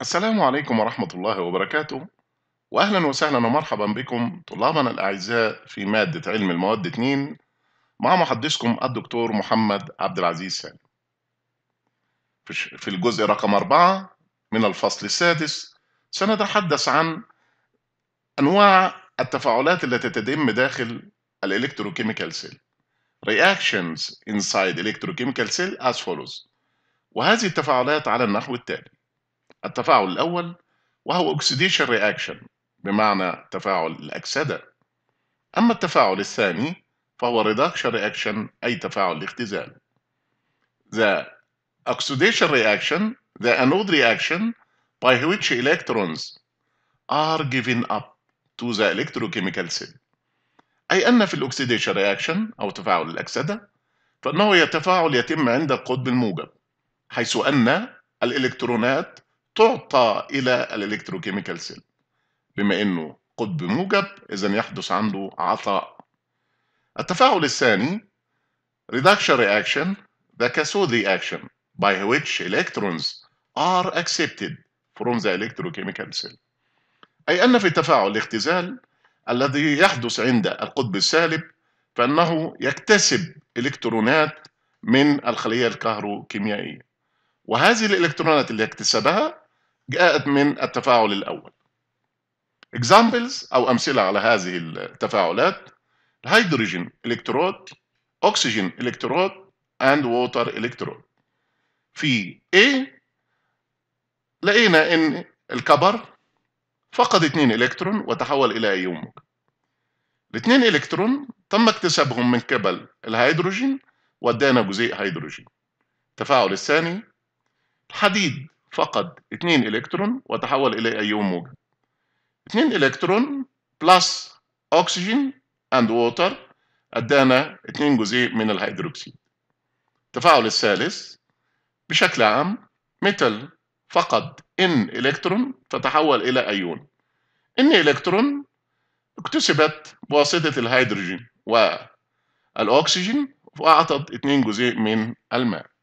السلام عليكم ورحمة الله وبركاته وأهلا وسهلا ومرحبا بكم طلابنا الأعزاء في مادة علم المواد 2 مع محدثكم الدكتور محمد عبد العزيز سالم في الجزء رقم 4 من الفصل السادس سنتحدث عن أنواع التفاعلات التي تتم داخل الإلكتروكيميكال سيل Reactions inside electrochemical cell as follows وهذه التفاعلات على النحو التالي التفاعل الأول وهو oxidation reaction بمعنى تفاعل الأكسدة أما التفاعل الثاني فهو reduction reaction أي تفاعل الاختزال The oxidation reaction the anode reaction by which electrons are given up to the electrochemical cell أي أن في الأكسيديشن رياكشن أو تفاعل الأكسدة فإنه يتفاعل يتم عند القطب الموجب حيث أن الإلكترونات تعطى إلى الإلكتروكيميكال سيل بما أنه قطب موجب إذا يحدث عنده عطاء التفاعل الثاني reduction reaction the cathode action by which electrons are accepted from the electrochemical cell أي أن في تفاعل الاختزال الذي يحدث عند القطب السالب فإنه يكتسب إلكترونات من الخلية الكهروكيميائية وهذه الإلكترونات اللي اكتسبها جاءت من التفاعل الأول examples أو أمثلة على هذه التفاعلات hydrogen electrode oxygen electrode and water electrode في A لقينا إن الكبر فقد 2 إلكترون وتحول إلى أيون موجب الاثنين إلكترون تم اكتسابهم من قبل الهيدروجين ودانا جزيء هيدروجين التفاعل الثاني الحديد فقد 2 إلكترون وتحول إلى أيون موجب 2 إلكترون بلس أكسجين أند ووتر أدانا 2 جزيء من الهيدروكسيد التفاعل الثالث بشكل عام ميتال فقد ان إلكترون فتحول إلى أيون ان إلكترون اكتسبت بواسطة الهيدروجين والأكسجين وأعطت 2 جزيء من الماء